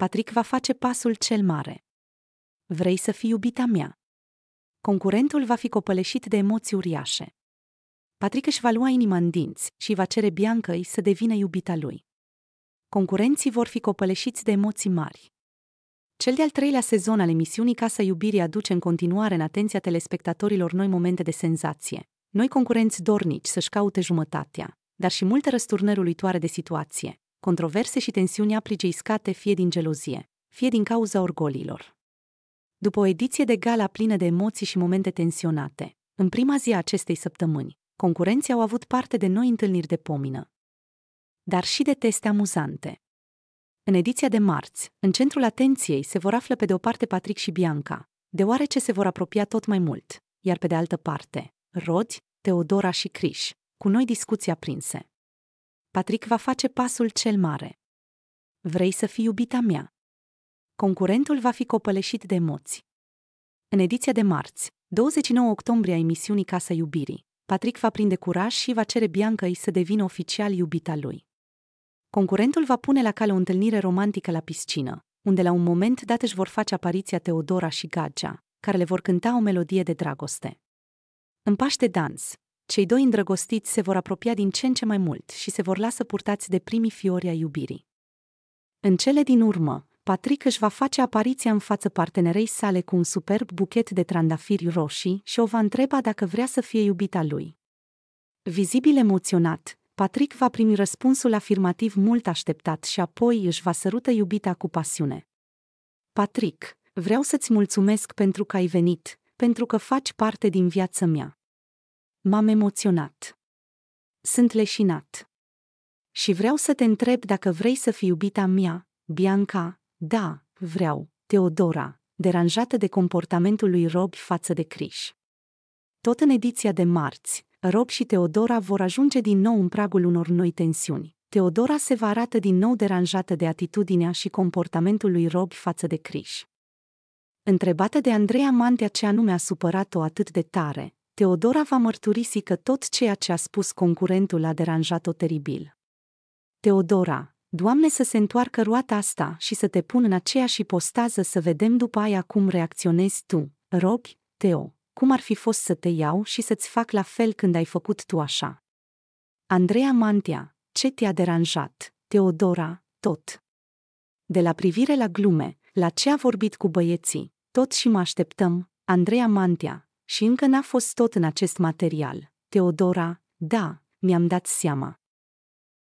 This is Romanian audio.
Patrick va face pasul cel mare. Vrei să fii iubita mea? Concurentul va fi copăleșit de emoții uriașe. Patrick își va lua inima în dinți și va cere Biancăi să devină iubita lui. Concurenții vor fi copăleșiți de emoții mari. Cel de-al treilea sezon al emisiunii Casa Iubirii aduce în continuare în atenția telespectatorilor noi momente de senzație. Noi concurenți dornici să-și caute jumătatea, dar și multe răsturnări uluitoare de situație, controverse și tensiuni aplice iscate fie din gelozie, fie din cauza orgolilor. După o ediție de gala plină de emoții și momente tensionate, în prima zi a acestei săptămâni, concurenții au avut parte de noi întâlniri de pomină, dar și de teste amuzante. În ediția de marți, în centrul atenției se vor află pe de o parte Patrick și Bianca, deoarece se vor apropia tot mai mult, iar pe de altă parte, Rod, Teodora și Criș, cu noi discuții aprinse. Patrick va face pasul cel mare. Vrei să fii iubita mea? Concurentul va fi copăleșit de emoții. În ediția de marți, 29 octombrie a emisiunii Casa Iubirii, Patrick va prinde curaj și va cere Bianca ei să devină oficial iubita lui. Concurentul va pune la cale o întâlnire romantică la piscină, unde la un moment dat își vor face apariția Teodora și Gagea, care le vor cânta o melodie de dragoste. În pași de dans, cei doi îndrăgostiți se vor apropia din ce în ce mai mult și se vor lasă purtați de primii fiori ai iubirii. În cele din urmă, Patrick își va face apariția în față partenerei sale cu un superb buchet de trandafiri roșii și o va întreba dacă vrea să fie iubita lui. Vizibil emoționat, Patrick va primi răspunsul afirmativ mult așteptat și apoi își va sărută iubita cu pasiune. Patrick, vreau să-ți mulțumesc pentru că ai venit, pentru că faci parte din viața mea. M-am emoționat. Sunt leșinat. Și vreau să te întreb dacă vrei să fii iubita mea, Bianca, da, vreau, Teodora, deranjată de comportamentul lui Rob față de Criș. Tot în ediția de marți, Rob și Teodora vor ajunge din nou în pragul unor noi tensiuni. Teodora se va arată din nou deranjată de atitudinea și comportamentul lui Rob față de Criș. Întrebată de Andreea Mantea ce anume a supărat-o atât de tare, Teodora va mărturisi că tot ceea ce a spus concurentul a deranjat-o teribil. Teodora, Doamne să se întoarcă roata asta și să te pun în aceeași ipostază să vedem după aia cum reacționezi tu, rog, Teo, cum ar fi fost să te iau și să-ți fac la fel când ai făcut tu așa. Andreea Mantia, ce te-a deranjat, Teodora, tot. De la privire la glume, la ce a vorbit cu băieții, tot și mă așteptăm, Andreea Mantia, și încă n-a fost tot în acest material. Teodora, da, mi-am dat seama.